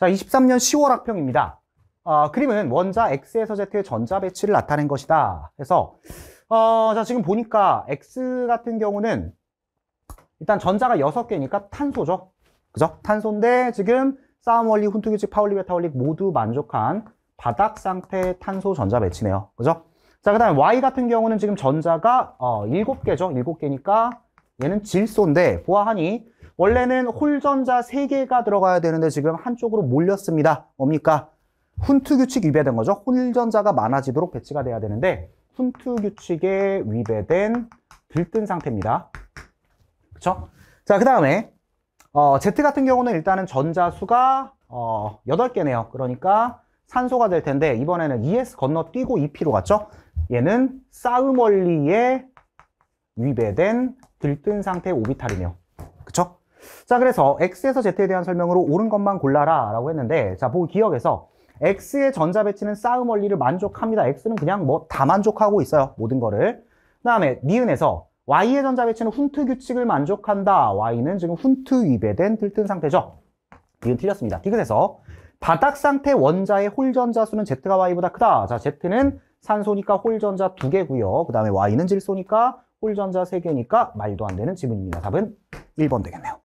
자, 23년 10월 학평입니다. 어, 그림은 원자 X에서 Z의 전자 배치를 나타낸 것이다. 그래서 어, 자, 지금 보니까 X 같은 경우는 일단 전자가 6개니까 탄소죠. 그죠? 탄소인데 지금 싸움 원리, 훈투 규칙, 파울리, 베타 원리 모두 만족한 바닥 상태 탄소 전자 배치네요. 그죠? 자, 그 다음에 Y 같은 경우는 지금 전자가 어, 7개죠. 7개니까 얘는 질소인데 보아하니 원래는 홀전자 3개가 들어가야 되는데 지금 한쪽으로 몰렸습니다. 뭡니까? 훈투 규칙 위배된 거죠. 홀전자가 많아지도록 배치가 돼야 되는데 훈투 규칙에 위배된 들뜬 상태입니다. 그쵸 자, 그 다음에 어, Z 같은 경우는 일단은 전자수가 어, 8개네요. 그러니까 산소가 될 텐데 이번에는 ES 건너뛰고 EP로 갔죠? 얘는 싸움 원리에 위배된 들뜬 상태 오비탈이네요. 자, 그래서 X에서 Z에 대한 설명으로 옳은 것만 골라라 라고 했는데 자, 보고 기억에서 X의 전자 배치는 싸움 원리를 만족합니다. X는 그냥 뭐 다 만족하고 있어요. 모든 거를. 그 다음에 니은에서 Y의 전자 배치는 훈트 규칙을 만족한다. Y는 지금 훈트 위배된 들뜬 상태죠. 니은 틀렸습니다. 디귿에서 바닥 상태 원자의 홀 전자 수는 Z가 Y보다 크다. 자, Z는 산소니까 홀 전자 두 개고요. 그 다음에 Y는 질소니까 홀 전자 세 개니까 말도 안 되는 지문입니다. 답은 1번 되겠네요.